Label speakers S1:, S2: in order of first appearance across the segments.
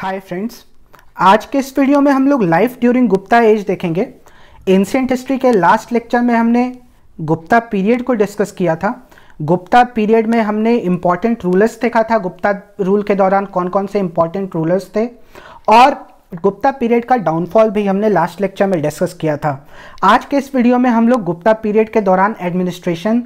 S1: hi friends आज के इस वीडियो में हम लोग लाइफ ड्यूरिंग गुप्ता एज देखेंगे एंशियंट हिस्ट्री के लास्ट लेक्चर में हमने गुप्ता पीरियड को डिस्कस किया था गुप्ता पीरियड में हमने इम्पॉर्टेंट रूलर्स देखा था गुप्ता रूल के दौरान कौन कौन से इम्पॉर्टेंट रूलर्स थे और गुप्ता पीरियड का डाउनफॉल भी हमने लास्ट लेक्चर में डिस्कस किया था आज के इस वीडियो में हम लोग गुप्ता पीरियड के दौरान administration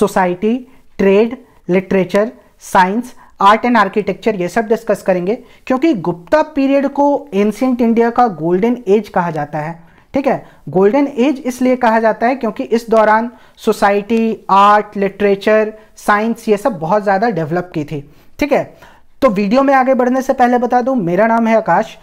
S1: society trade literature science art and architecture ये सब डिस्कस करेंगे क्योंकि गुप्ता पीरियड को एंशियंट इंडिया का गोल्डन एज कहा जाता है ठीक है गोल्डन एज इसलिए कहा जाता है क्योंकि इस दौरान सोसाइटी आर्ट लिटरेचर साइंस ये सब बहुत ज़्यादा डेवलप की थी ठीक है तो वीडियो में आगे बढ़ने से पहले बता दूं मेरा नाम है आकाश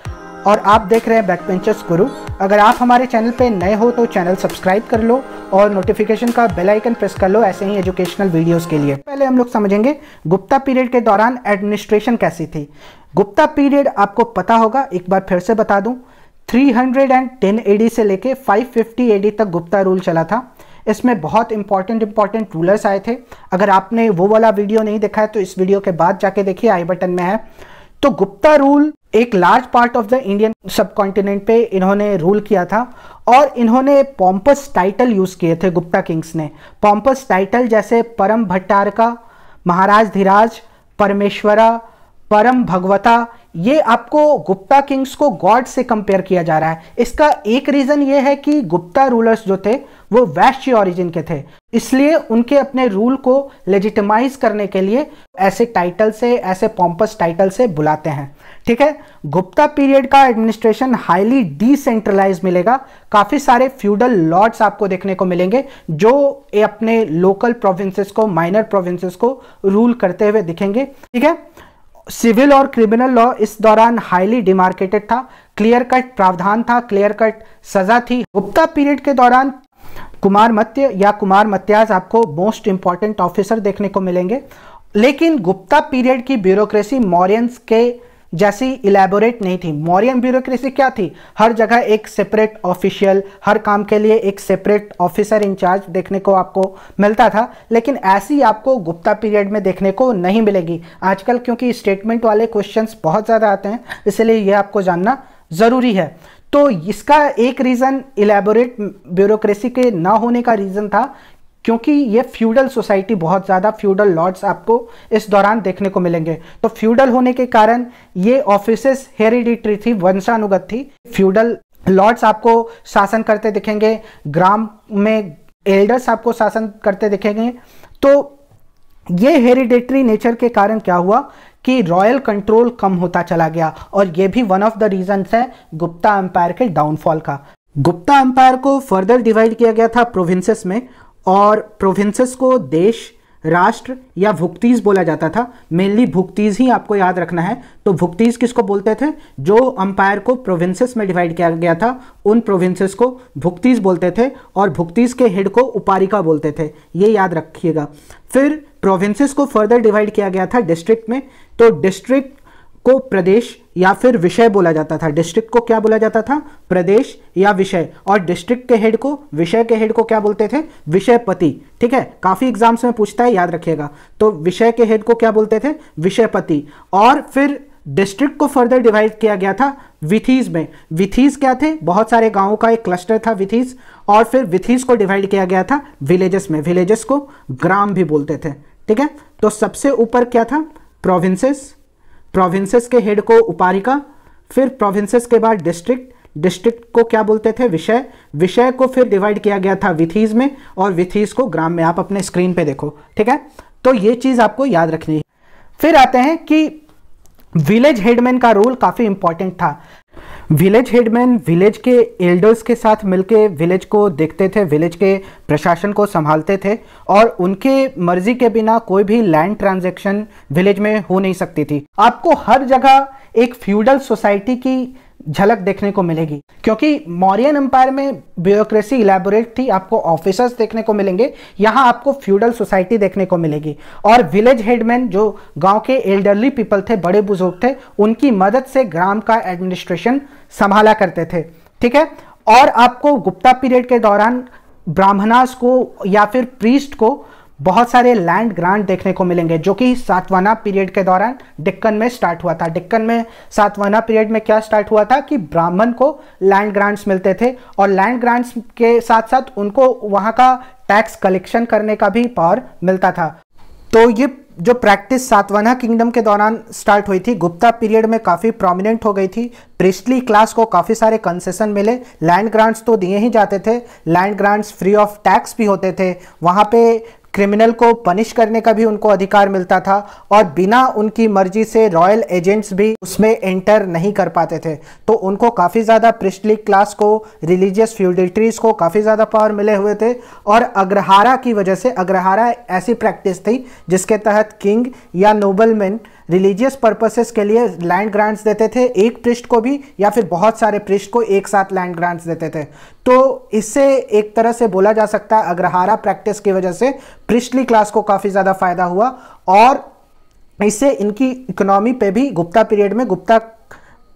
S1: और आप देख रहे हैं बैक गुरु अगर आप हमारे चैनल पे नए हो तो चैनल सब्सक्राइब कर लो और नोटिफिकेशन का बेल आइकन प्रेस कर लो ऐसे ही एजुकेशनल वीडियोस के लिए पहले हम लोग समझेंगे गुप्ता पीरियड के दौरान एडमिनिस्ट्रेशन कैसी थी गुप्ता पीरियड आपको पता होगा एक बार फिर से बता दूँ थ्री एडी से लेके फाइव एडी तक गुप्ता रूल चला था इसमें बहुत इंपॉर्टेंट इंपॉर्टेंट रूलर्स आए थे अगर आपने वो वाला वीडियो नहीं देखा है तो इस वीडियो के बाद जाके देखिए आई बटन में है तो गुप्ता रूल एक large part of the Indian subcontinent पे इन्होंने रूल किया था और इन्होंने पॉम्पस टाइटल यूज़ किए थे गुप्ता किंग्स ने पॉम्पस टाइटल जैसे परम भट्टारका महाराज धीराज परमेश्वरा परम भगवता ये आपको गुप्ता किंग्स को गॉड से कंपेयर किया जा रहा है इसका एक रीज़न ये है कि गुप्ता रूलर्स जो थे वो वैश्य ओरिजिन के थे इसलिए उनके अपने रूल को लेजिटमाइज करने के लिए ऐसे टाइटल से ऐसे पॉम्पस टाइटल से बुलाते हैं ठीक है गुप्ता पीरियड का एडमिनिस्ट्रेशन हाईली डिसेंट्रलाइज मिलेगा काफ़ी सारे फ्यूडल लॉर्ड्स आपको देखने को मिलेंगे जो अपने लोकल प्रोविंसेस को माइनर प्रोविंसेस को रूल करते हुए दिखेंगे ठीक है सिविल और क्रिमिनल लॉ इस दौरान हाईली डिमार्केटेड था क्लियर कट प्रावधान था क्लियर कट सजा थी गुप्ता पीरियड के दौरान कुमार मत्य या कुमार मत्याज आपको मोस्ट इंपॉर्टेंट ऑफिसर देखने को मिलेंगे लेकिन गुप्ता पीरियड की ब्यूरोक्रेसी मौर्यंस के जैसी इलेबोरेट नहीं थी मौर्यन ब्यूरोक्रेसी क्या थी हर जगह एक सेपरेट ऑफिशियल हर काम के लिए एक सेपरेट ऑफिसर इंचार्ज देखने को आपको मिलता था लेकिन ऐसी आपको गुप्ता पीरियड में देखने को नहीं मिलेगी आजकल क्योंकि स्टेटमेंट वाले क्वेश्चंस बहुत ज़्यादा आते हैं इसलिए यह आपको जानना ज़रूरी है तो इसका एक रीज़न इलेबोरेट ब्यूरोक्रेसी के ना होने का रीज़न था क्योंकि ये फ्यूडल सोसाइटी बहुत ज़्यादा फ्यूडल लॉर्ड्स आपको इस दौरान देखने को मिलेंगे तो फ्यूडल होने के कारण ये ऑफिसेस हेरिडिटरी थी वंशानुगत थी फ्यूडल लॉर्ड्स आपको शासन करते दिखेंगे ग्राम में एल्डर्स आपको शासन करते दिखेंगे तो ये हेरिडेटरी नेचर के कारण क्या हुआ कि रॉयल कंट्रोल कम होता चला गया और ये भी वन ऑफ द रीजंस है गुप्ता एम्पायर के डाउनफॉल का गुप्ता एम्पायर को फर्दर डिवाइड किया गया था प्रोविंसेस में और प्रोविंसेस को देश राष्ट्र या भुक्तीज बोला जाता था मेनली भुक्तीज ही आपको याद रखना है तो भुक्तीज किसको बोलते थे जो अंपायर को प्रोविंसेस में डिवाइड किया गया था उन प्रोविंसेस को भुक्तीज बोलते थे और भुक्तीज के हेड को उपारिका बोलते थे ये याद रखिएगा फिर प्रोविंसेस को फर्दर डिवाइड किया गया था डिस्ट्रिक्ट में तो डिस्ट्रिक्ट को प्रदेश या फिर विषय बोला जाता था डिस्ट्रिक्ट को क्या बोला जाता था प्रदेश या विषय और डिस्ट्रिक्ट के हेड को विषय के हेड को क्या बोलते थे विषयपति ठीक है काफ़ी एग्जाम्स में पूछता है याद रखिएगा तो विषय के हेड को क्या बोलते थे विषयपति और फिर डिस्ट्रिक्ट को फर्दर डिवाइड किया गया था विथीज में विथीज क्या थे बहुत सारे गांवों का एक क्लस्टर था विथीज और फिर विथीज को डिवाइड किया गया था विलेजेस में विलेजेस को ग्राम भी बोलते थे ठीक है तो सबसे ऊपर क्या था प्रोविंसेस प्रोविंसेस के हेड को उपारिका फिर प्रोविंसेस के बाद डिस्ट्रिक्ट डिस्ट्रिक्ट को क्या बोलते थे विषय विषय को फिर डिवाइड किया गया था विथीज में और विथीज को ग्राम में आप अपने स्क्रीन पे देखो ठीक है तो ये चीज़ आपको याद रखनी है फिर आते हैं कि विलेज हेडमैन का रोल काफ़ी इंपॉर्टेंट था विलेज हेडमैन विलेज के एल्डर्स के साथ मिलके विलेज को देखते थे विलेज के प्रशासन को संभालते थे और उनके मर्जी के बिना कोई भी लैंड ट्रांजैक्शन विलेज में हो नहीं सकती थी आपको हर जगह एक फ्यूडल सोसाइटी की झलक देखने को मिलेगी क्योंकि मौर्यन एम्पायर में ब्यूरोक्रेसी इलेबोरेट थी आपको ऑफिसर्स देखने को मिलेंगे यहाँ आपको फ्यूडल सोसाइटी देखने को मिलेगी और विलेज हेडमैन जो गांव के एल्डरली पीपल थे बड़े बुजुर्ग थे उनकी मदद से ग्राम का एडमिनिस्ट्रेशन संभाला करते थे ठीक है और आपको गुप्ता पीरियड के दौरान ब्राह्मणास को या फिर प्रीस्ट को बहुत सारे लैंड ग्रांट देखने को मिलेंगे जो कि सातवाना पीरियड के दौरान डिक्कन में स्टार्ट हुआ था डिक्कन में सातवाना पीरियड में क्या स्टार्ट हुआ था कि ब्राह्मण को लैंड ग्रांट्स मिलते थे और लैंड ग्रांट्स के साथ साथ उनको वहाँ का टैक्स कलेक्शन करने का भी पावर मिलता था तो ये जो प्रैक्टिस सातवाना किंगडम के दौरान स्टार्ट हुई थी गुप्ता पीरियड में काफ़ी प्रोमिनेंट हो गई थी प्रिस्टली क्लास को काफ़ी सारे कंसेशन मिले लैंड ग्रांट्स तो दिए ही जाते थे land grants free of tax भी होते थे वहाँ पे क्रिमिनल को पनिश करने का भी उनको अधिकार मिलता था और बिना उनकी मर्जी से रॉयल एजेंट्स भी उसमें एंटर नहीं कर पाते थे तो उनको काफ़ी ज़्यादा प्रिस्टली क्लास को रिलीजियस फ्यूडिट्रीज को काफ़ी ज़्यादा पावर मिले हुए थे और अग्रहारा की वजह से अग्रहारा ऐसी प्रैक्टिस थी जिसके तहत किंग या नोबलमैन रिलीजियस पर्पसेस के लिए लैंड ग्रांट्स देते थे एक पृष्ठ को भी या फिर बहुत सारे पृष्ठ को एक साथ लैंड ग्रांट्स देते थे तो इससे एक तरह से बोला जा सकता है अग्रहारा प्रैक्टिस की वजह से पृष्ठली क्लास को काफ़ी ज़्यादा फायदा हुआ और इससे इनकी इकोनॉमी पे भी गुप्ता पीरियड में गुप्ता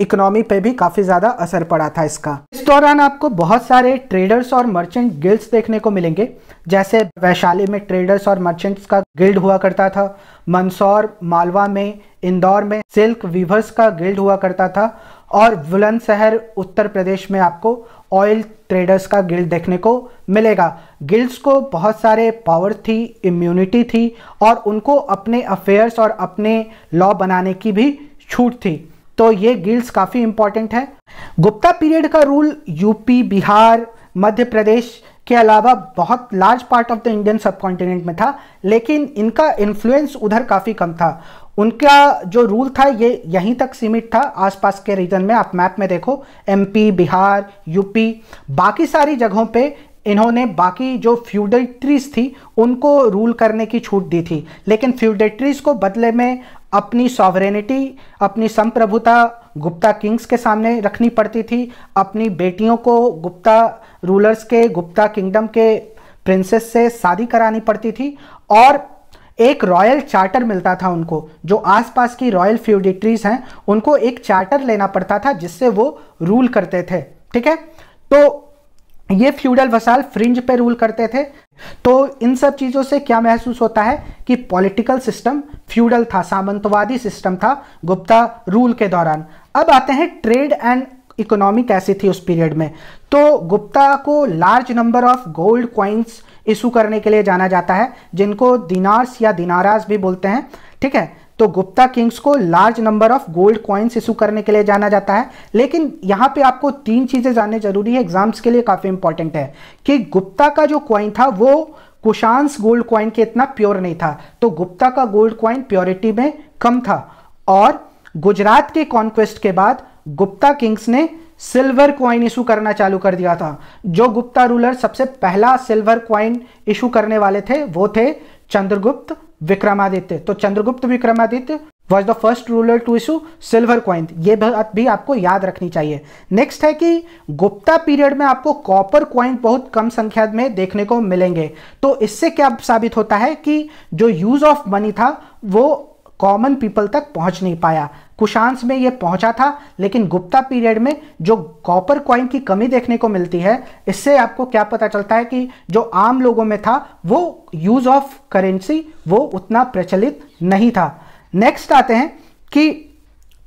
S1: इकोनॉमी पे भी काफ़ी ज़्यादा असर पड़ा था इसका इस दौरान आपको बहुत सारे ट्रेडर्स और मर्चेंट गिल्ड्स देखने को मिलेंगे जैसे वैशाली में ट्रेडर्स और मर्चेंट्स का गिल्ड हुआ करता था मंदसौर मालवा में इंदौर में सिल्क वीवर्स का गिल्ड हुआ करता था और बुलंदशहर उत्तर प्रदेश में आपको ऑयल ट्रेडर्स का गिल्ड देखने को मिलेगा गिल्ड्स को बहुत सारे पावर थी इम्यूनिटी थी और उनको अपने अफेयर्स और अपने लॉ बनाने की भी छूट थी तो ये गिल्ड्स काफ़ी इंपॉर्टेंट है गुप्ता पीरियड का रूल यूपी बिहार मध्य प्रदेश के अलावा बहुत large part of the Indian sub में था लेकिन इनका इन्फ्लुएंस उधर काफ़ी कम था उनका जो रूल था ये यहीं तक सीमित था आसपास के रीजन में आप मैप में देखो एमपी बिहार यूपी बाकी सारी जगहों पे इन्होंने बाकी जो फ्यूडेट्रीज थी उनको रूल करने की छूट दी थी लेकिन फ्यूडेट्रीज को बदले में अपनी सॉवरेनिटी अपनी संप्रभुता गुप्ता किंग्स के सामने रखनी पड़ती थी अपनी बेटियों को गुप्ता रूलर्स के गुप्ता किंगडम के प्रिंसेस से शादी करानी पड़ती थी और एक रॉयल चार्टर मिलता था उनको जो आसपास की रॉयल फ्यूडिट्रीज हैं उनको एक चार्टर लेना पड़ता था जिससे वो रूल करते थे ठीक है तो ये फ्यूडल वसाल फ्रिंज पे रूल करते थे तो इन सब चीज़ों से क्या महसूस होता है कि पॉलिटिकल सिस्टम फ्यूडल था सामंतवादी सिस्टम था गुप्ता रूल के दौरान अब आते हैं ट्रेड एंड इकोनॉमी कैसी थी उस पीरियड में तो गुप्ता को large number of gold coins issue करने के लिए जाना जाता है जिनको दिनार्स या दिनाराज भी बोलते हैं ठीक है तो गुप्ता किंग्स को large number of gold coins issue करने के लिए जाना जाता है लेकिन यहाँ पे आपको तीन चीज़ें जानने जरूरी है एग्जाम्स के लिए काफ़ी इंपॉर्टेंट है कि गुप्ता का जो क्वाइन था वो कुशांश गोल्ड क्वाइन के इतना प्योर नहीं था तो गुप्ता का गोल्ड क्वाइन प्योरिटी में कम था और गुजरात के कॉन्क्वेस्ट के बाद गुप्ता किंग्स ने सिल्वर क्वाइन इशू करना चालू कर दिया था जो गुप्ता रूलर सबसे पहला सिल्वर क्वाइन इशू करने वाले थे वो थे चंद्रगुप्त विक्रमादित्य तो Chandragupta Vikramaditya was the first ruler to issue silver coin ये बात भी आपको याद रखनी चाहिए नेक्स्ट है कि गुप्ता पीरियड में आपको कॉपर क्वाइन बहुत कम संख्या में देखने को मिलेंगे तो इससे क्या साबित होता है कि जो यूज ऑफ मनी था वो कॉमन पीपल तक पहुंच नहीं पाया कुशांस में ये पहुंचा था लेकिन गुप्ता पीरियड में जो कॉपर क्वाइन की कमी देखने को मिलती है इससे आपको क्या पता चलता है कि जो आम लोगों में था वो यूज ऑफ करेंसी वो उतना प्रचलित नहीं था नेक्स्ट आते हैं कि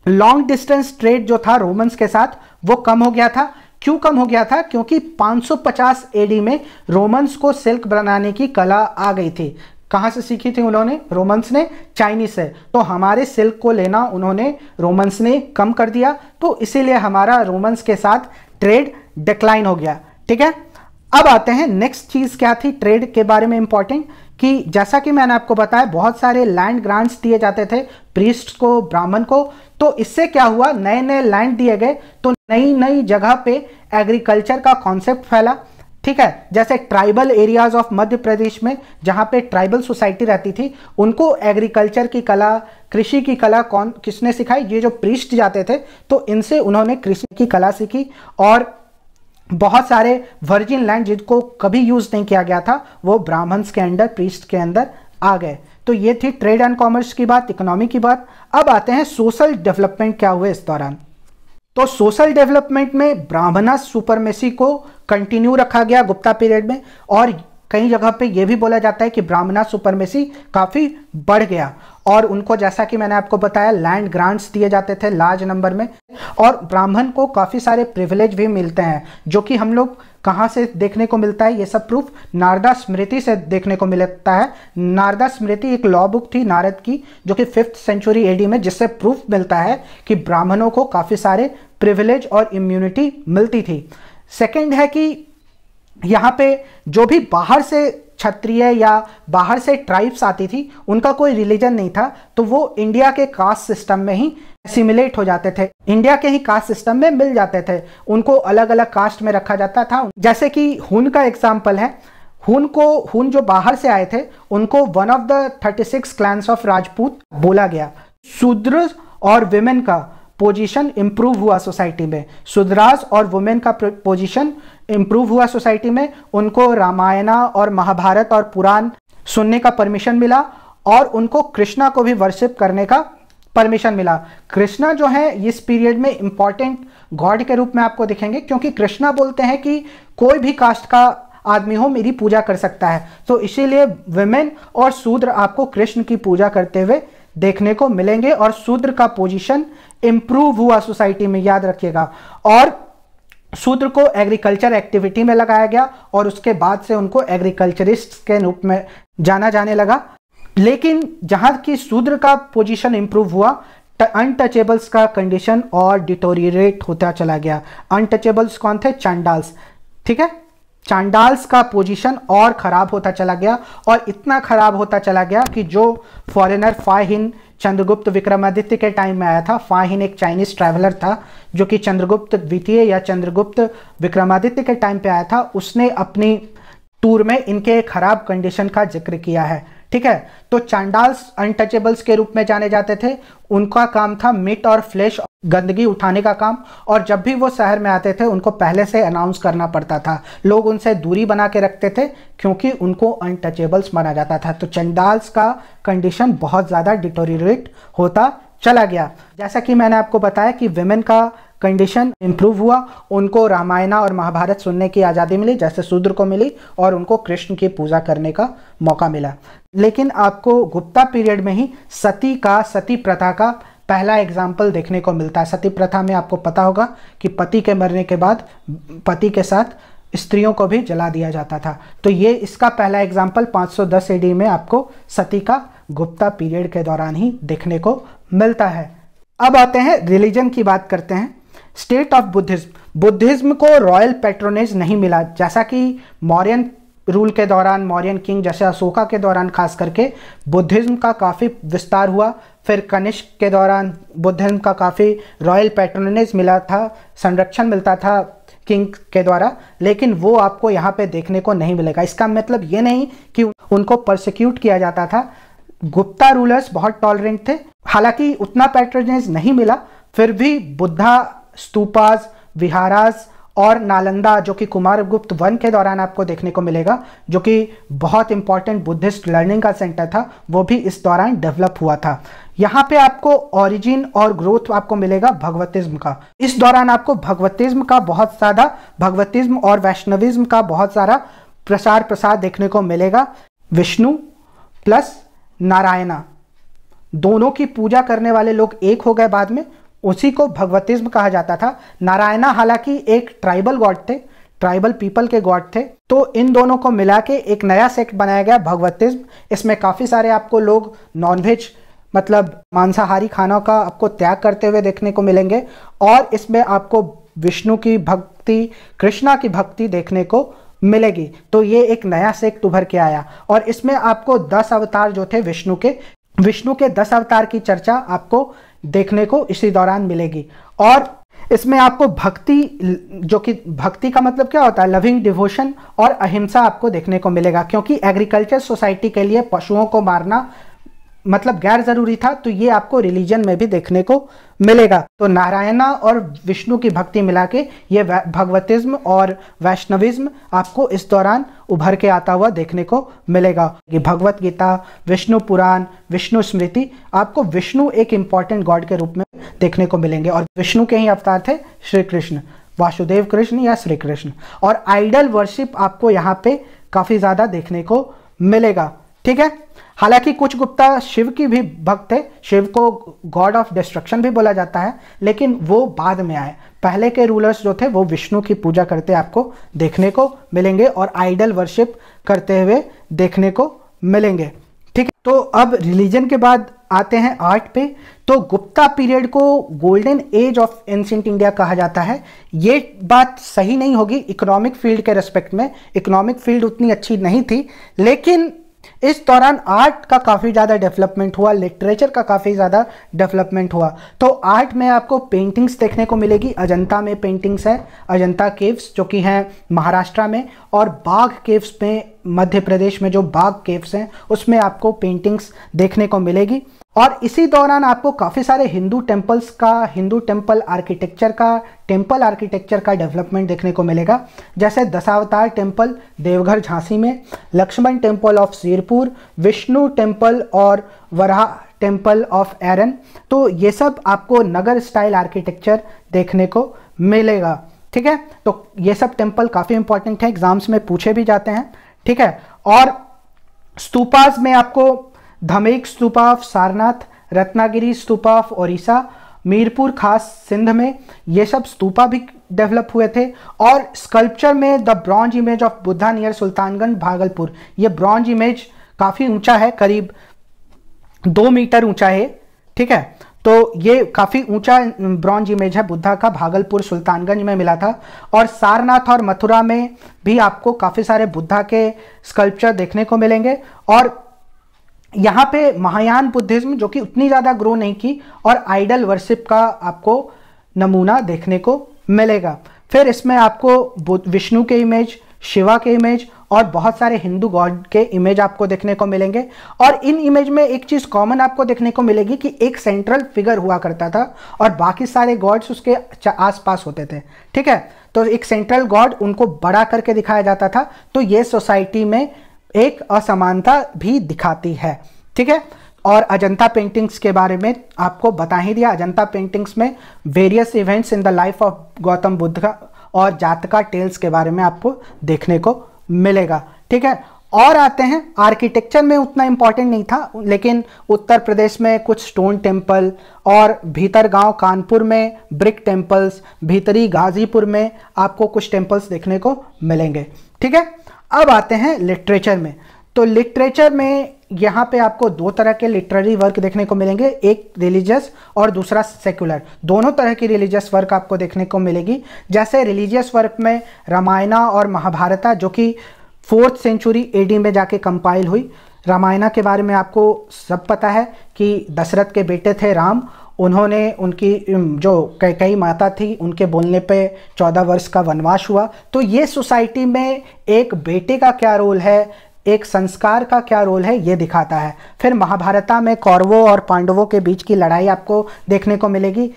S1: लॉन्ग डिस्टेंस ट्रेड जो था रोमन्स के साथ वो कम हो गया था क्यों कम हो गया था क्योंकि 550 एडी में रोमन्स को सिल्क बनाने की कला आ गई थी कहाँ से सीखी थी उन्होंने रोमन्स ने चाइनीज से तो हमारे सिल्क को लेना उन्होंने रोमन्स ने कम कर दिया तो इसीलिए हमारा रोमन्स के साथ ट्रेड डिक्लाइन हो गया ठीक है अब आते हैं नेक्स्ट चीज क्या थी ट्रेड के बारे में इंपॉर्टेंट कि जैसा कि मैंने आपको बताया बहुत सारे लैंड ग्रांट्स दिए जाते थे प्रीस्ट को ब्राह्मण को तो इससे क्या हुआ नए नए लैंड दिए गए तो नई नई जगह पे एग्रीकल्चर का कॉन्सेप्ट फैला ठीक है जैसे tribal areas of Madhya Pradesh में जहां पे ट्राइबल सोसाइटी रहती थी उनको एग्रीकल्चर की कला कृषि की कला कौन किसने सिखाई ये जो प्रीस्ट जाते थे तो इनसे उन्होंने कृषि की कला सीखी और बहुत सारे वर्जिन लैंड जिनको कभी यूज़ नहीं किया गया था वो ब्राह्मण्स के अंडर प्रीस्ट के अंदर आ गए तो ये थी ट्रेड एंड कॉमर्स की बात इकोनॉमी की बात अब आते हैं सोशल डेवलपमेंट क्या हुए इस दौरान तो सोशल डेवलपमेंट में ब्राह्मणा सुपरमेसी को कंटिन्यू रखा गया गुप्ता पीरियड में और कई जगह पे यह भी बोला जाता है कि ब्राह्मणा सुपरमेसी काफ़ी बढ़ गया और उनको जैसा कि मैंने आपको बताया लैंड ग्रांट्स दिए जाते थे लार्ज नंबर में और ब्राह्मण को काफ़ी सारे प्रिविलेज भी मिलते हैं जो कि हम लोग कहाँ से देखने को मिलता है ये सब प्रूफ नारदा स्मृति से देखने को मिलता है नारदा स्मृति एक लॉ बुक थी नारद की जो कि फिफ्थ सेंचुरी एडी में जिससे प्रूफ मिलता है कि ब्राह्मणों को काफ़ी सारे प्रिविलेज और इम्यूनिटी मिलती थी सेकेंड है कि यहाँ पे जो भी बाहर से क्षत्रिय या बाहर से ट्राइब्स आती थी उनका कोई रिलीजन नहीं था तो वो इंडिया के कास्ट सिस्टम में ही सिमुलेट हो जाते थे इंडिया के ही कास्ट सिस्टम में मिल जाते थे उनको अलग अलग कास्ट में रखा जाता था जैसे कि हुन का एग्जाम्पल है हुन को हुन जो बाहर से आए थे उनको one of the thirty six clans of Rajput बोला गया शूद्र और विमेन का पोजीशन इंप्रूव हुआ सोसाइटी में सुदराज और वुमेन का पोजीशन इम्प्रूव हुआ सोसाइटी में उनको रामायणा और महाभारत और पुराण सुनने का परमिशन मिला और उनको कृष्णा को भी वर्शिप करने का परमिशन मिला कृष्णा जो है इस पीरियड में इंपॉर्टेंट गॉड के रूप में आपको दिखेंगे क्योंकि कृष्णा बोलते हैं कि कोई भी कास्ट का आदमी हो मेरी पूजा कर सकता है तो इसीलिए वेमेन और शूद्र आपको कृष्ण की पूजा करते हुए देखने को मिलेंगे और शूद्र का पोजीशन इम्प्रूव हुआ सोसाइटी में याद रखिएगा और सूत्र को एग्रीकल्चर एक्टिविटी में लगाया गया और उसके बाद से उनको एग्रीकल्चरिस्ट के रूप में जाना जाने लगा लेकिन जहां की सूद्र का पोजीशन इंप्रूव हुआ अनटचेबल्स का कंडीशन और डिटोरिएट होता चला गया अनटचेबल्स कौन थे चांडाल्स ठीक है चांडाल्स का पोजीशन और ख़राब होता चला गया और इतना ख़राब होता चला गया कि जो फॉरेनर फाहिन चंद्रगुप्त विक्रमादित्य के टाइम में आया था फाहिन एक चाइनीज़ ट्रैवलर था जो कि चंद्रगुप्त द्वितीय या चंद्रगुप्त विक्रमादित्य के टाइम पे आया था उसने अपनी टूर में इनके ख़राब कंडीशन का जिक्र किया है ठीक है तो चांडाल्स अनटचेबल्स के रूप में जाने जाते थे उनका काम था मिट और फ्लैश गंदगी उठाने का काम और जब भी वो शहर में आते थे उनको पहले से अनाउंस करना पड़ता था लोग उनसे दूरी बना के रखते थे क्योंकि उनको अनटचेबल्स माना जाता था तो चंडाल्स का कंडीशन बहुत ज़्यादा डिटोरिएट होता चला गया जैसा कि मैंने आपको बताया कि वेमेन का कंडीशन इम्प्रूव हुआ उनको रामायणा और महाभारत सुनने की आज़ादी मिली जैसे शूद्र को मिली और उनको कृष्ण की पूजा करने का मौका मिला लेकिन आपको गुप्ता पीरियड में ही सती का सती प्रथा का पहला एग्जाम्पल देखने को मिलता है सती प्रथा में आपको पता होगा कि पति के मरने के बाद पति के साथ स्त्रियों को भी जला दिया जाता था तो ये इसका पहला एग्जाम्पल 510 एडी में आपको सती का गुप्ता पीरियड के दौरान ही देखने को मिलता है अब आते हैं रिलीजन की बात करते हैं स्टेट ऑफ बुद्धिज्म बुद्धिज्म को रॉयल पेट्रोनेज नहीं मिला जैसा कि मौर्यन रूल के दौरान मौर्यन किंग जैसे अशोका के दौरान खास करके बुद्धिज्म का काफ़ी विस्तार हुआ फिर कनिष्क के दौरान बुद्ध का काफ़ी रॉयल पैट्रोनेज मिला था संरक्षण मिलता था किंग के द्वारा लेकिन वो आपको यहाँ पे देखने को नहीं मिलेगा इसका मतलब ये नहीं कि उनको प्रोसिक्यूट किया जाता था गुप्ता रूलर्स बहुत टॉलरेंट थे हालांकि उतना पैटर्नेज नहीं मिला फिर भी बुद्धा स्तूपाज विहाराज और नालंदा जो कि कुमार गुप्त वन के दौरान आपको देखने को मिलेगा जो कि बहुत इंपॉर्टेंट बुद्धिस्ट लर्निंग का सेंटर था वो भी इस दौरान डेवलप हुआ था यहाँ पे आपको ओरिजिन और ग्रोथ आपको मिलेगा भगवतिज्म का इस दौरान आपको भगवतिज्म का बहुत ज्यादा भगवतिज्म और वैष्णविज्म का बहुत सारा प्रसार प्रसार देखने को मिलेगा विष्णु प्लस नारायणा दोनों की पूजा करने वाले लोग एक हो गए बाद में उसी को भगवतिज्म कहा जाता था नारायणा हालांकि एक ट्राइबल गॉड थे ट्राइबल पीपल के गॉड थे तो इन दोनों को मिला के एक नया सेक्ट बनाया गया भगवतिज्म इसमें काफ़ी सारे आपको लोग नॉनवेज मतलब मांसाहारी खानों का आपको त्याग करते हुए देखने को मिलेंगे और इसमें आपको विष्णु की भक्ति कृष्णा की भक्ति देखने को मिलेगी तो ये एक नया सेक्ट उभर के आया और इसमें आपको दस अवतार जो थे विष्णु के विष्णु के दस अवतार की चर्चा आपको देखने को इसी दौरान मिलेगी और इसमें आपको भक्ति जो कि भक्ति का मतलब क्या होता है लविंग डिवोशन और अहिंसा आपको देखने को मिलेगा क्योंकि एग्रीकल्चर सोसाइटी के लिए पशुओं को मारना मतलब गैर जरूरी था तो ये आपको रिलीजन में भी देखने को मिलेगा तो नारायणा और विष्णु की भक्ति मिला के ये भगवतिज्म और वैष्णविज्म आपको इस दौरान उभर के आता हुआ देखने को मिलेगा ये भगवत गीता विष्णु पुराण विष्णु स्मृति आपको विष्णु एक इम्पॉर्टेंट गॉड के रूप में देखने को मिलेंगे और विष्णु के ही अवतार थे श्री कृष्ण वासुदेव कृष्ण या श्री कृष्ण और आइडल वर्शिप आपको यहाँ पे काफ़ी ज़्यादा देखने को मिलेगा ठीक है हालांकि कुछ गुप्ता शिव की भी भक्त थे शिव को गॉड ऑफ डिस्ट्रक्शन भी बोला जाता है लेकिन वो बाद में आए पहले के रूलर्स जो थे वो विष्णु की पूजा करते आपको देखने को मिलेंगे और आइडल वर्शिप करते हुए देखने को मिलेंगे ठीक है तो अब रिलीजन के बाद आते हैं आर्ट पे तो गुप्ता पीरियड को golden age of ancient India कहा जाता है ये बात सही नहीं होगी इकोनॉमिक फील्ड के रेस्पेक्ट में इकोनॉमिक फील्ड उतनी अच्छी नहीं थी लेकिन इस दौरान आर्ट का काफ़ी ज़्यादा डेवलपमेंट हुआ लिटरेचर का काफ़ी ज़्यादा डेवलपमेंट हुआ तो आर्ट में आपको पेंटिंग्स देखने को मिलेगी अजंता में पेंटिंग्स हैं अजंता केव्स जो कि हैं महाराष्ट्र में और बाघ केव्स में मध्य प्रदेश में जो बाघ केव्स हैं उसमें आपको पेंटिंग्स देखने को मिलेगी और इसी दौरान आपको काफ़ी सारे हिंदू टेम्पल्स का हिंदू टेम्पल आर्किटेक्चर का टेम्पल आर्किटेक्चर का डेवलपमेंट देखने को मिलेगा जैसे दशावतार टेम्पल देवघर झांसी में Lakshmana temple of Sirpur Vishnu temple और वराह टेम्पल ऑफ एरन तो ये सब आपको नगर स्टाइल आर्किटेक्चर देखने को मिलेगा ठीक है तो ये सब टेम्पल काफ़ी इंपॉर्टेंट है एग्जाम्स में पूछे भी जाते हैं ठीक है और स्तूपाज में आपको धमेक स्तूप ऑफ सारनाथ रत्नागिरी स्तूप ऑफ ओरिसा मीरपुर खास सिंध में ये सब स्तूपा भी डेवलप हुए थे और स्कल्पचर में the bronze image of Buddha near Sultanganj Bhagalpur ये ब्रॉन्ज इमेज काफ़ी ऊंचा है करीब दो मीटर ऊंचा है ठीक है तो ये काफ़ी ऊंचा ब्रॉन्ज इमेज है बुद्धा का भागलपुर सुल्तानगंज में मिला था और सारनाथ और मथुरा में भी आपको काफ़ी सारे बुद्धा के स्कल्पचर देखने को मिलेंगे और यहाँ पे महायान बुद्धिज्म जो कि उतनी ज़्यादा ग्रो नहीं की और आइडल वर्शिप का आपको नमूना देखने को मिलेगा फिर इसमें आपको विष्णु के इमेज शिवा के इमेज और बहुत सारे हिंदू गॉड के इमेज आपको देखने को मिलेंगे और इन इमेज में एक चीज़ कॉमन आपको देखने को मिलेगी कि एक सेंट्रल फिगर हुआ करता था और बाकी सारे गॉड्स उसके आसपास होते थे ठीक है तो एक सेंट्रल गॉड उनको बड़ा करके दिखाया जाता था तो ये सोसाइटी में एक असमानता भी दिखाती है ठीक है और अजंता पेंटिंग्स के बारे में आपको बता ही दिया अजंता पेंटिंग्स में various events in the life of Gautam Buddha का और जातका टेल्स के बारे में आपको देखने को मिलेगा ठीक है और आते हैं आर्किटेक्चर में उतना इम्पॉर्टेंट नहीं था लेकिन उत्तर प्रदेश में कुछ स्टोन टेम्पल और भीतर गांव कानपुर में ब्रिक टेम्पल्स भीतरी गाजीपुर में आपको कुछ टेम्पल्स देखने को मिलेंगे ठीक है अब आते हैं लिटरेचर में तो लिटरेचर में यहाँ पे आपको दो तरह के लिटरेरी वर्क देखने को मिलेंगे एक रिलीजियस और दूसरा सेकुलर दोनों तरह की रिलीजियस वर्क आपको देखने को मिलेगी जैसे रिलीजियस वर्क में रामायणा और महाभारता जो कि फोर्थ सेंचुरी एडी में जाके कंपाइल हुई रामायणा के बारे में आपको सब पता है कि दशरथ के बेटे थे राम उन्होंने उनकी जो कई माता थी उनके बोलने पे चौदह वर्ष का वनवास हुआ तो ये सोसाइटी में एक बेटे का क्या रोल है एक संस्कार का क्या रोल है ये दिखाता है फिर महाभारता में कौरवों और पांडवों के बीच की लड़ाई आपको देखने को मिलेगी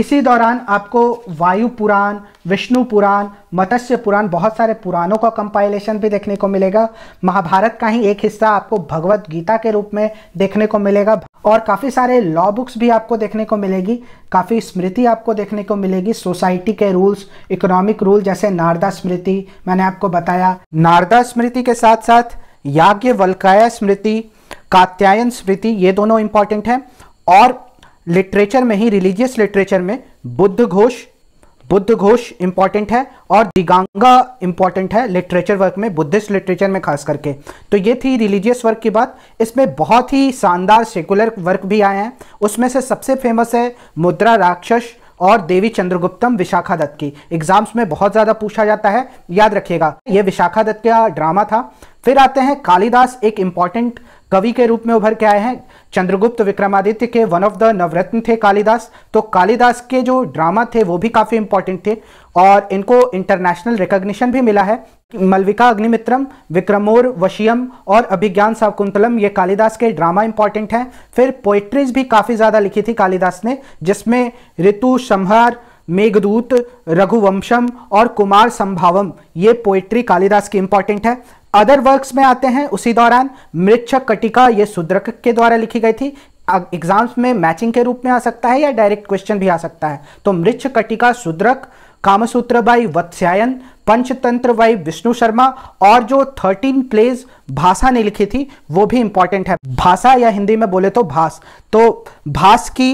S1: इसी दौरान आपको वायु पुराण विष्णु पुराण मत्स्य पुराण बहुत सारे पुराणों का कंपाइलेशन भी देखने को मिलेगा महाभारत का ही एक हिस्सा आपको भगवत गीता के रूप में देखने को मिलेगा और काफ़ी सारे लॉ बुक्स भी आपको देखने को मिलेगी काफ़ी स्मृति आपको देखने को मिलेगी सोसाइटी के रूल्स इकोनॉमिक रूल जैसे नारदा स्मृति मैंने आपको बताया नारदा स्मृति के साथ साथ याज्ञ वल्काया स्मृति कात्यायन स्मृति ये दोनों इंपॉर्टेंट हैं और लिटरेचर में ही रिलीजियस लिटरेचर में Buddhaghosa Buddhaghosa important है और दिगांगा इंपॉर्टेंट है लिटरेचर वर्क में बुद्धिस्ट लिटरेचर में खास करके तो ये थी रिलीजियस वर्क की बात इसमें बहुत ही शानदार सेकुलर वर्क भी आए हैं उसमें से सबसे फेमस है मुद्रा राक्षस और देवी चंद्रगुप्तम विशाखा दत्त की एग्जाम्स में बहुत ज़्यादा पूछा जाता है याद रखिएगा ये विशाखा दत्त का ड्रामा था फिर आते हैं कालिदास एक इम्पॉर्टेंट कवि के रूप में उभर के आए हैं चंद्रगुप्त विक्रमादित्य के वन ऑफ द नवरत्न थे कालिदास तो कालिदास के जो ड्रामा थे वो भी काफ़ी इंपॉर्टेंट थे और इनको इंटरनेशनल रिकॉग्निशन भी मिला है मलविका अग्निमित्रम विक्रमोर वशियम और अभिज्ञान सावकुंतलम ये कालिदास के ड्रामा इंपॉर्टेंट हैं फिर पोइट्रीज भी काफ़ी ज़्यादा लिखी थी कालिदास ने जिसमें ऋतु संहार मेघदूत रघुवंशम और कुमार संभावम ये पोइट्री कालिदास की इंपॉर्टेंट है अदर वर्क्स में आते हैं उसी दौरान मृच्छक कटिका ये सुद्रक के द्वारा लिखी गई थी एग्जाम्स में मैचिंग के रूप में आ सकता है या डायरेक्ट क्वेश्चन भी आ सकता है तो Mrichchhakatika Shudraka Kamasutra by Vatsyayana Panchatantra by Vishnu Sharma और जो थर्टीन प्लेज भाषा ने लिखी थी वो भी इंपॉर्टेंट है भाषा या हिंदी में बोले तो भास तो भास की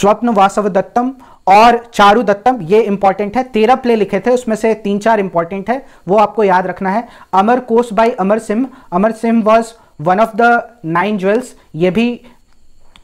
S1: स्वप्न वासव दत्तम और चारू दत्तम ये इंपॉर्टेंट है तेरह प्ले लिखे थे उसमें से तीन चार इंपॉर्टेंट है वो आपको याद रखना है Amarakosha by Amar Singh Amar Singh was one of the nine jewels ये भी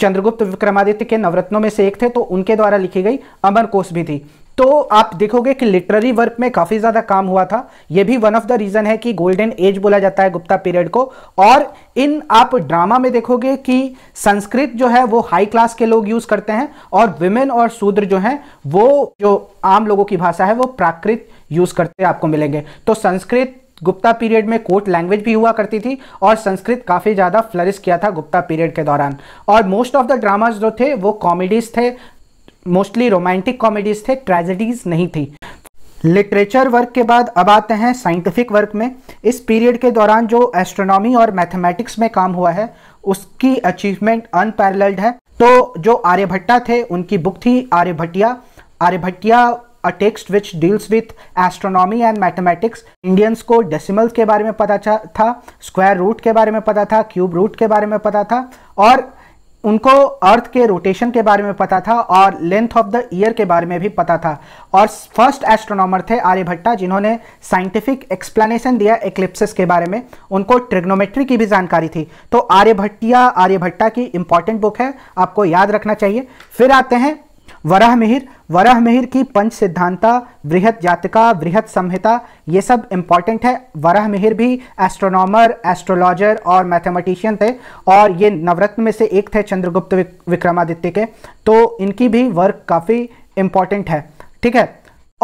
S1: चंद्रगुप्त विक्रमादित्य के नवरत्नों में से एक थे तो उनके द्वारा लिखी गई अमर कोश भी थी तो आप देखोगे कि लिटररी वर्क में काफ़ी ज़्यादा काम हुआ था यह भी वन ऑफ द रीज़न है कि गोल्डन एज बोला जाता है गुप्ता पीरियड को और इन आप ड्रामा में देखोगे कि संस्कृत जो है वो हाई क्लास के लोग यूज़ करते हैं और विमेन और शूद्र जो हैं वो जो आम लोगों की भाषा है वो प्राकृत यूज़ करते आपको मिलेंगे तो संस्कृत गुप्ता पीरियड में कोर्ट लैंग्वेज भी हुआ करती थी और संस्कृत काफ़ी ज़्यादा फ्लरिश किया था गुप्ता पीरियड के दौरान और मोस्ट ऑफ द ड्रामाज जो थे वो कॉमेडीज थे मोस्टली रोमांटिक कॉमेडीज थे ट्रेजेडीज नहीं थी लिटरेचर वर्क के बाद अब आते हैं साइंटिफिक वर्क में इस पीरियड के दौरान जो एस्ट्रोनॉमी और मैथमेटिक्स में काम हुआ है उसकी अचीवमेंट अनपैरल्ड है तो जो आर्यभट्टा थे उनकी बुक थी Aryabhatiya Aryabhatiya a text which deals with astronomy and mathematics Indians को डेसिमल्स के बारे में पता था स्क्वायर रूट के बारे में पता था क्यूब रूट के बारे में पता था और उनको अर्थ के रोटेशन के बारे में पता था और लेंथ ऑफ द ईयर के बारे में भी पता था और फर्स्ट एस्ट्रोनॉमर थे आर्यभट्टा जिन्होंने साइंटिफिक एक्सप्लेनेशन दिया एक्लिप्सिस के बारे में उनको ट्रिग्नोमेट्री की भी जानकारी थी तो आर्यभट्टिया आर्यभट्टा की इंपॉर्टेंट बुक है आपको याद रखना चाहिए फिर आते हैं वराह मिहिर वराह मिहिर की पंच सिद्धांता वृहत जातिका वृहत संहिता ये सब इम्पॉर्टेंट है वराह मिहिर भी एस्ट्रोनॉमर एस्ट्रोलॉजर और मैथमेटिशियन थे और ये नवरत्न में से एक थे चंद्रगुप्त विक्रमादित्य के तो इनकी भी वर्क काफ़ी इम्पॉर्टेंट है ठीक है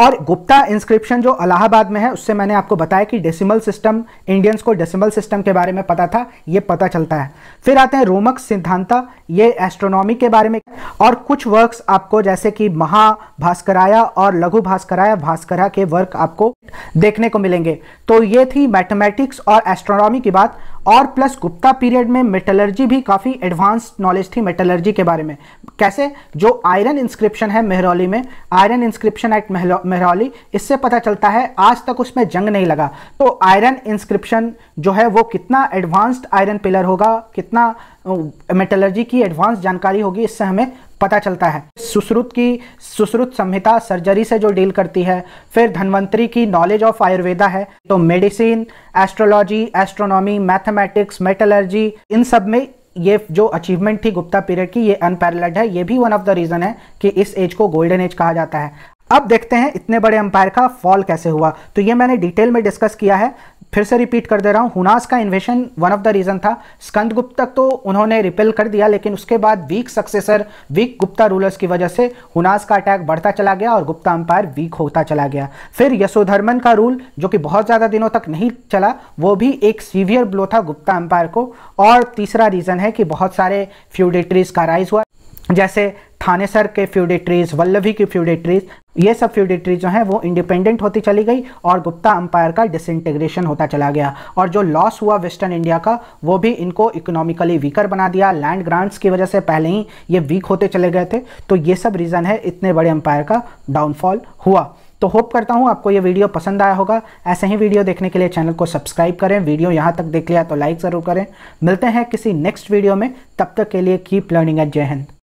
S1: और गुप्ता इंस्क्रिप्शन जो अलाहाबाद में है उससे मैंने आपको बताया कि डेसिमल सिस्टम इंडियंस को डेसिमल सिस्टम के बारे में पता था ये पता चलता है फिर आते हैं रोमक सिद्धांता ये एस्ट्रोनॉमी के बारे में और कुछ वर्क्स आपको जैसे कि महाभास्कराया और लघु भास्कराया भास्करा के वर्क आपको देखने को मिलेंगे तो ये थी मैथमेटिक्स और एस्ट्रोनॉमी की बात और प्लस गुप्ता पीरियड में मेटलर्जी भी काफ़ी एडवांस नॉलेज थी मेटलर्जी के बारे में कैसे जो आयरन इंस्क्रिप्शन है मेहरौली में आयरन इंस्क्रिप्शन एट मेहरौली इससे पता चलता है आज तक उसमें जंग नहीं लगा तो आयरन इंस्क्रिप्शन जो है वो कितना एडवांस्ड आयरन पिलर होगा कितना मेटलर्जी की एडवांस जानकारी होगी इससे हमें पता चलता है सुश्रुत की सुश्रुत संहिता सर्जरी से जो डील करती है फिर धनवंतरी की नॉलेज ऑफ आयुर्वेदा है तो medicine astrology astronomy mathematics metallurgy इन सब में ये जो अचीवमेंट थी गुप्ता पीरियड की ये अनपैरलड है ये भी वन ऑफ द रीज़न है कि इस एज को गोल्डन एज कहा जाता है अब देखते हैं इतने बड़े अंपायर का फॉल कैसे हुआ तो ये मैंने डिटेल में डिस्कस किया है फिर से रिपीट कर दे रहा हूँ हुनास का invasion one of the reason था स्कंद गुप्त तक तो उन्होंने रिपेल कर दिया लेकिन उसके बाद weak successor weak Gupta rulers की वजह से हुनास का अटैक बढ़ता चला गया और गुप्ता अंपायर वीक होता चला गया फिर यशोधर्मन का रूल जो कि बहुत ज़्यादा दिनों तक नहीं चला वो भी एक सीवियर ब्लो था गुप्ता अंपायर को और तीसरा रीज़न है कि बहुत सारे फ्यूडेटरीज का राइज हुआ जैसे थानेसर के फ्यूडेट्रीज वल्लभी की फ्यूडेट्रीज ये सब फ्यूडेट्रीज जो हैं वो इंडिपेंडेंट होती चली गई और गुप्ता अंपायर का डिसइंटीग्रेशन होता चला गया और जो लॉस हुआ वेस्टर्न इंडिया का वो भी इनको इकोनॉमिकली वीकर बना दिया लैंड ग्रांट्स की वजह से पहले ही ये वीक होते चले गए थे तो ये सब रीज़न है इतने बड़े अंपायर का डाउनफॉल हुआ तो होप करता हूँ आपको ये वीडियो पसंद आया होगा ऐसे ही वीडियो देखने के लिए चैनल को सब्सक्राइब करें वीडियो यहाँ तक देख लिया तो लाइक ज़रूर करें मिलते हैं किसी नेक्स्ट वीडियो में तब तक के लिए कीप लर्निंग एट जय हिंद